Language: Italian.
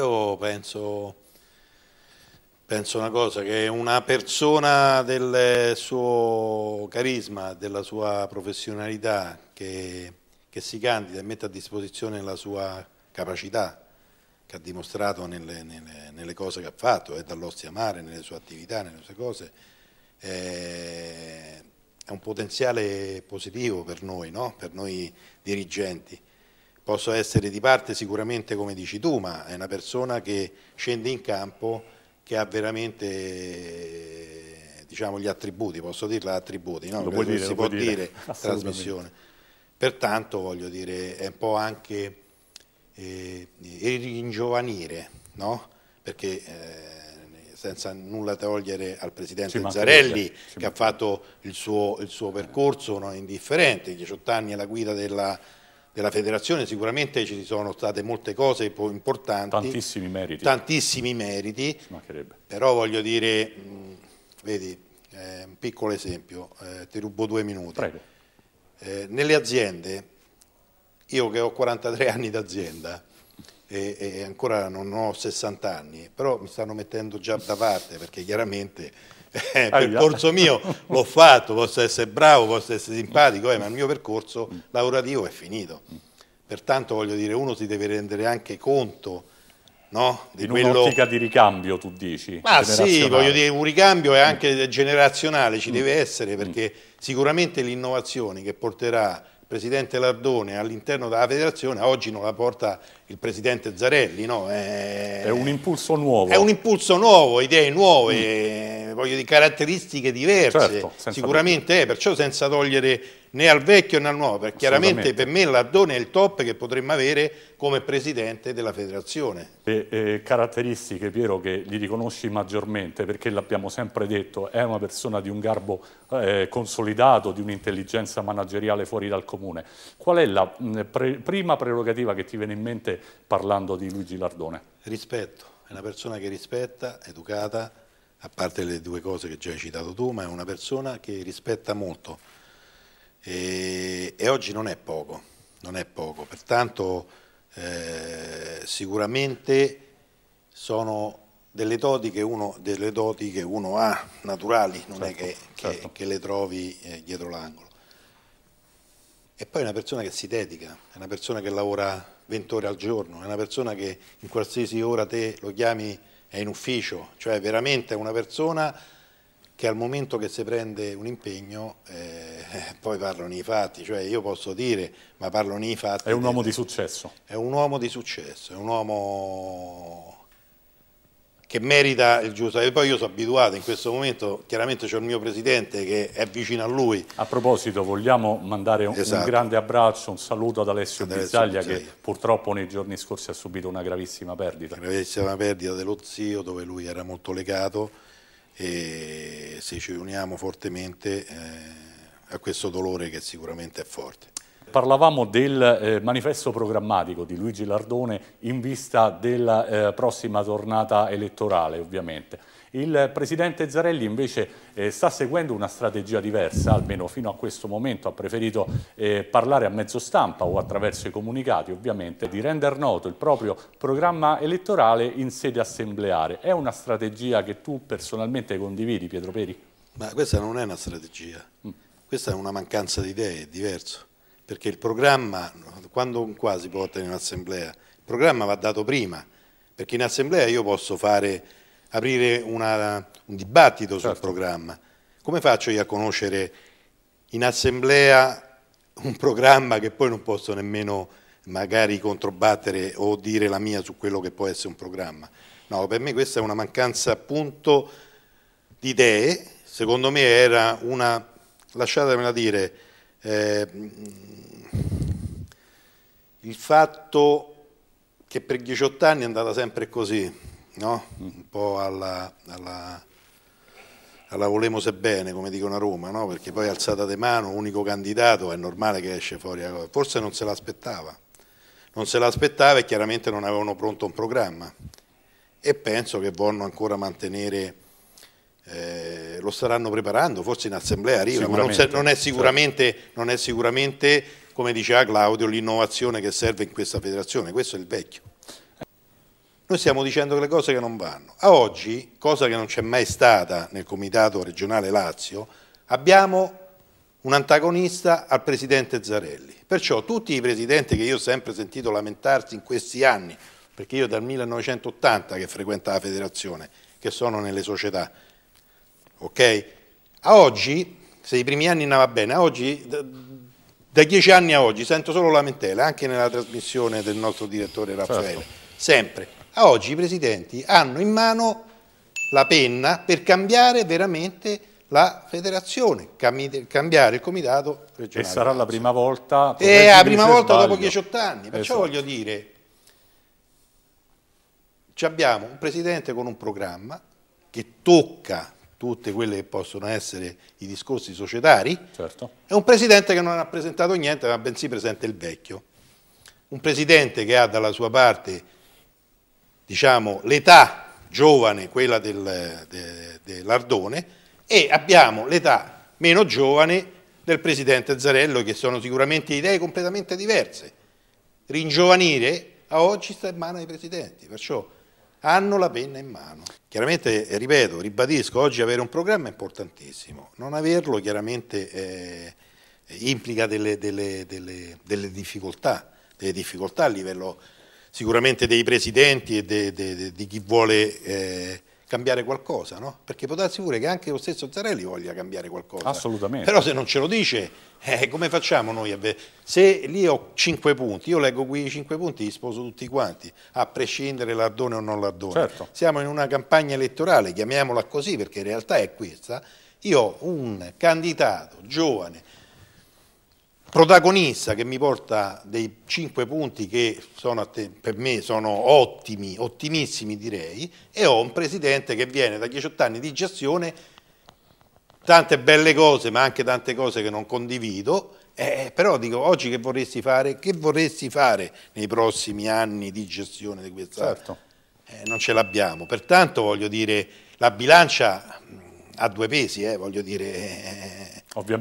Io penso, penso, una cosa, che una persona del suo carisma, della sua professionalità che, che, si candida e mette a disposizione la sua capacità che ha dimostrato nelle, nelle, nelle cose che ha fatto, eh, dall'ostia mare, nelle sue attività, nelle sue cose, eh, è un potenziale positivo per noi, no? per noi dirigenti. Posso essere di parte sicuramente come dici tu, ma è una persona che scende in campo, che ha veramente diciamo, gli attributi, posso dirla attributi, no? Lo dire, si lo può dire, dire trasmissione. Pertanto voglio dire, è un po' anche eh, ringiovanire, no? perché eh, senza nulla togliere al Presidente Zarelli che ha fatto il suo, il suo percorso non indifferente, 18 anni alla guida della della federazione sicuramente ci sono state molte cose importanti. Tantissimi meriti. Tantissimi meriti. Però voglio dire, mh, vedi, eh, un piccolo esempio, eh, ti rubo due minuti. Eh, nelle aziende, io che ho 43 anni d'azienda e, e ancora non ho 60 anni, però mi stanno mettendo già da parte perché chiaramente eh, percorso mio l'ho fatto, posso essere bravo, posso essere simpatico, eh, ma il mio percorso lavorativo è finito. Pertanto voglio dire, uno si deve rendere anche conto no, di In quello... un'ottica di ricambio, tu dici? Ma sì, voglio dire, un ricambio è anche mm. generazionale, ci deve mm. essere, perché mm. sicuramente l'innovazione che porterà Presidente Lardone all'interno della federazione, oggi non la porta il Presidente Zarelli. No? È, è, un impulso nuovo. È un impulso nuovo, idee nuove, mm. voglio dire, caratteristiche diverse, certo, sicuramente è, eh, perciò senza togliere né al vecchio né al nuovo, perché chiaramente per me Lardone è il top che potremmo avere come presidente della federazione. Le eh, caratteristiche, Piero, che gli riconosci maggiormente, perché l'abbiamo sempre detto, è una persona di un garbo eh, consolidato, di un'intelligenza manageriale fuori dal comune. Qual è la mh, pre prima prerogativa che ti viene in mente parlando di Luigi Lardone? Rispetto, è una persona che rispetta, educata, a parte le due cose che già hai citato tu, ma è una persona che rispetta molto e, e oggi non è poco, non è poco. pertanto eh, sicuramente sono delle doti, uno, delle doti, che uno, ha naturali, non certo, è che, certo. che, che, le trovi eh, dietro l'angolo. E poi è una persona che si dedica, è una persona che lavora 20 ore al giorno, è una persona che in qualsiasi ora te lo chiami è in ufficio, cioè veramente è una persona che al momento che si prende un impegno eh, poi parlano i fatti, cioè io posso dire, ma parlano i fatti. È un uomo di successo. È un uomo di successo, è un uomo che merita il giusto. E poi io sono abituato in questo momento, chiaramente c'è il mio presidente che è vicino a lui. A proposito, vogliamo mandare un, esatto. un grande abbraccio, un saluto ad Alessio, ad Alessio Bizzaglia, Bizzaglia, che purtroppo nei giorni scorsi ha subito una gravissima perdita. Una gravissima perdita dello zio dove lui era molto legato e se ci uniamo fortemente eh, a questo dolore che sicuramente è forte. Parlavamo del eh, manifesto programmatico di Luigi Lardone in vista della eh, prossima tornata elettorale ovviamente. Il Presidente Zarelli invece eh, sta seguendo una strategia diversa, almeno fino a questo momento ha preferito eh, parlare a mezzo stampa o attraverso i comunicati ovviamente, di rendere noto il proprio programma elettorale in sede assembleare. È una strategia che tu personalmente condividi Pietro Peri? Ma questa non è una strategia, mm. questa è una mancanza di idee, è diverso, perché il programma, quando un quasi può ottenere un'assemblea, il programma va dato prima, perché in assemblea io posso fare aprire una, un dibattito certo. sul programma. Come faccio io a conoscere in assemblea un programma che poi non posso nemmeno magari controbattere o dire la mia su quello che può essere un programma? No, per me questa è una mancanza appunto di idee, secondo me era una, lasciatemela dire, eh, il fatto che per 18 anni è andata sempre così, no? un po' alla, alla, alla volemos bene, come dicono a Roma, no? perché poi alzata di mano, unico candidato, è normale che esce fuori Forse non se l'aspettava, non se l'aspettava e chiaramente non avevano pronto un programma e penso che vogliono ancora mantenere... Eh, lo staranno preparando, forse in assemblea arriva, ma non, se, non, è certo. sicuramente, non è sicuramente, come diceva Claudio, l'innovazione che serve in questa federazione, questo è il vecchio. Noi stiamo dicendo che le cose che non vanno. A oggi, cosa che non c'è mai stata nel Comitato regionale Lazio, abbiamo un antagonista al Presidente Zarelli. Perciò tutti i Presidenti che io ho sempre sentito lamentarsi in questi anni, perché io dal 1980 che frequento la federazione, che sono nelle società, ok? A oggi, se i primi anni andava bene, a oggi, da dieci anni a oggi sento solo lamentele, anche nella trasmissione del nostro direttore Raffaele, certo. sempre oggi i presidenti hanno in mano la penna per cambiare veramente la federazione, cambiare il comitato regionale. E sarà la prima volta. È eh, la prima volta sbaglio. dopo 18 anni, perciò esatto. voglio dire, abbiamo un presidente con un programma che tocca tutte quelle che possono essere i discorsi societari, certo. è un presidente che non ha presentato niente, ma bensì presente il vecchio. Un presidente che ha dalla sua parte diciamo, l'età giovane, quella del, de, dell'Ardone, e abbiamo l'età meno giovane del Presidente Zarello, che sono sicuramente idee completamente diverse. Ringiovanire a oggi sta in mano ai Presidenti, perciò hanno la penna in mano. Chiaramente, ripeto, ribadisco, oggi avere un programma è importantissimo, non averlo chiaramente eh, implica delle, delle, delle, delle difficoltà, delle difficoltà a livello sicuramente dei presidenti e de, de, de, di chi vuole eh, cambiare qualcosa, no? perché può darsi pure che anche lo stesso Zarelli voglia cambiare qualcosa. Assolutamente. Però se non ce lo dice, eh, come facciamo noi? A se lì ho cinque punti, io leggo qui i cinque punti, li sposo tutti quanti, a prescindere l'ardone o non l'ardone. Certo. Siamo in una campagna elettorale, chiamiamola così perché in realtà è questa, io ho un candidato giovane protagonista che mi porta dei cinque punti che te, per me sono ottimi, ottimissimi direi, e ho un presidente che viene da 18 anni di gestione, tante belle cose ma anche tante cose che non condivido, eh, però dico oggi che vorresti fare, che vorresti fare nei prossimi anni di gestione di questa? Certo. Eh, non ce l'abbiamo, pertanto voglio dire la bilancia ha due pesi, eh, voglio dire... Eh, eh, eh, Ovviamente.